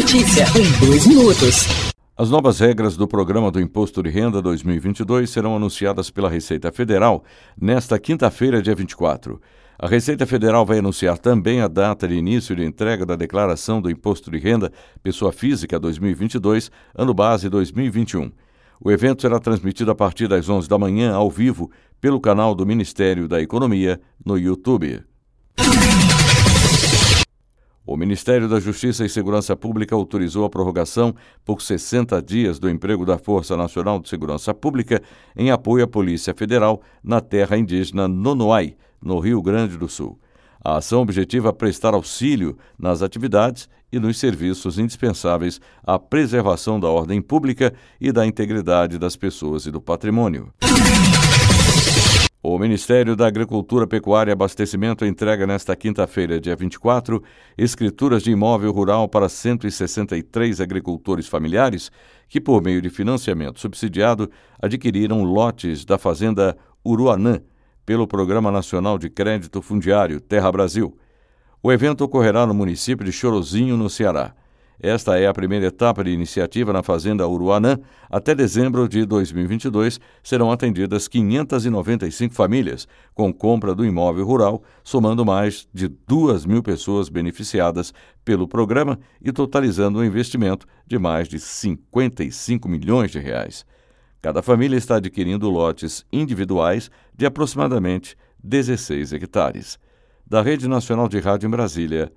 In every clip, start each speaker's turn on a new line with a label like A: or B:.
A: notícia em dois minutos. As novas regras do Programa do Imposto de Renda 2022 serão anunciadas pela Receita Federal nesta quinta-feira, dia 24. A Receita Federal vai anunciar também a data de início de entrega da declaração do Imposto de Renda Pessoa Física 2022, ano base 2021. O evento será transmitido a partir das 11 da manhã, ao vivo, pelo canal do Ministério da Economia no YouTube. O Ministério da Justiça e Segurança Pública autorizou a prorrogação por 60 dias do emprego da Força Nacional de Segurança Pública em apoio à Polícia Federal na terra indígena Nonoai, no Rio Grande do Sul. A ação objetiva é prestar auxílio nas atividades e nos serviços indispensáveis à preservação da ordem pública e da integridade das pessoas e do patrimônio. Ministério da Agricultura, Pecuária e Abastecimento entrega nesta quinta-feira, dia 24, escrituras de imóvel rural para 163 agricultores familiares que, por meio de financiamento subsidiado, adquiriram lotes da Fazenda Uruanã pelo Programa Nacional de Crédito Fundiário Terra Brasil. O evento ocorrerá no município de Chorozinho, no Ceará. Esta é a primeira etapa de iniciativa na Fazenda Uruanã. Até dezembro de 2022, serão atendidas 595 famílias com compra do imóvel rural, somando mais de 2 mil pessoas beneficiadas pelo programa e totalizando um investimento de mais de 55 milhões de reais. Cada família está adquirindo lotes individuais de aproximadamente 16 hectares. Da Rede Nacional de Rádio em Brasília,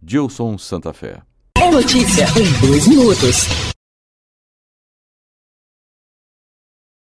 A: Gilson Santa Fé ou notícia em dois minutos.